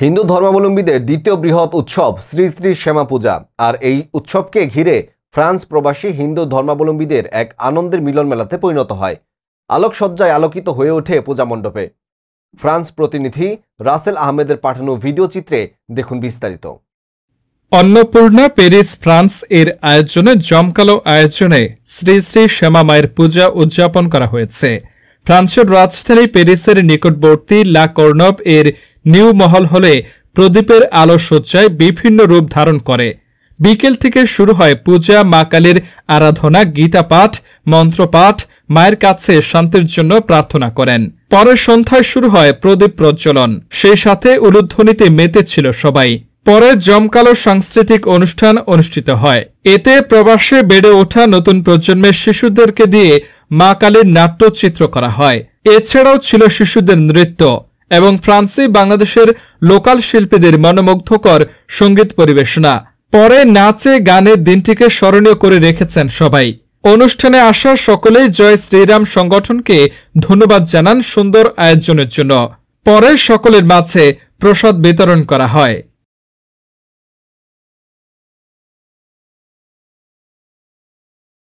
হিন্দু ধর্মাবলম্বীদের দ্বিতীয় বৃহৎ উৎসব শ্রী শ্রী শ্যামা পূজা আর এই উৎসবকে ঘিরে ফ্রান্স প্রবাসী হিন্দু ধর্মাবলম্বীদের এক আনন্দের মিলন মেলাতে পরিণত হয় আলোকসজ্জায় আলোকিত হয়ে ওঠে পূজা মণ্ডপে ফ্রান্স প্রতিনিধি রাসেল আহমেদের পাঠানো ভিডিও চিত্রে দেখুন বিস্তারিত অন্নপূর্ণা প্যারিস ফ্রান্স এর আয়োজনে জমকালো আয়োজনে শ্রী শ্রী শ্যামা মায়ের পূজা উদযাপন করা হয়েছে ফ্রান্সের রাজধানী প্যারিসের নিকটবর্তী লা কর্ণব এর নিউ মহল হলে প্রদীপের আলো সজ্জায় বিভিন্ন রূপ ধারণ করে বিকেল থেকে শুরু হয় পূজা মা কালীর আরাধনা গীতা পাঠ মন্ত্রপাঠ মায়ের কাছে শান্তির জন্য প্রার্থনা করেন পরে সন্ধ্যায় শুরু হয় প্রদীপ প্রজ্বলন সেই সাথে উলুধ্বনিতে মেতে ছিল সবাই পরে জমকালো সাংস্কৃতিক অনুষ্ঠান অনুষ্ঠিত হয় এতে প্রবাসে বেড়ে ওঠা নতুন প্রজন্মের শিশুদেরকে দিয়ে মা কালীর নাট্যচিত্র করা হয় এছাড়াও ছিল শিশুদের নৃত্য এবং ফ্রান্সে বাংলাদেশের লোকাল শিল্পীদের মনোমুগ্ধকর সঙ্গীত পরিবেশনা পরে নাচে গানে দিনটিকে স্মরণীয় করে রেখেছেন সবাই অনুষ্ঠানে আসা সকলেই জয় শ্রীরাম সংগঠনকে ধন্যবাদ জানান সুন্দর আয়োজনের জন্য পরে সকলের মাঝে প্রসাদ বিতরণ করা হয়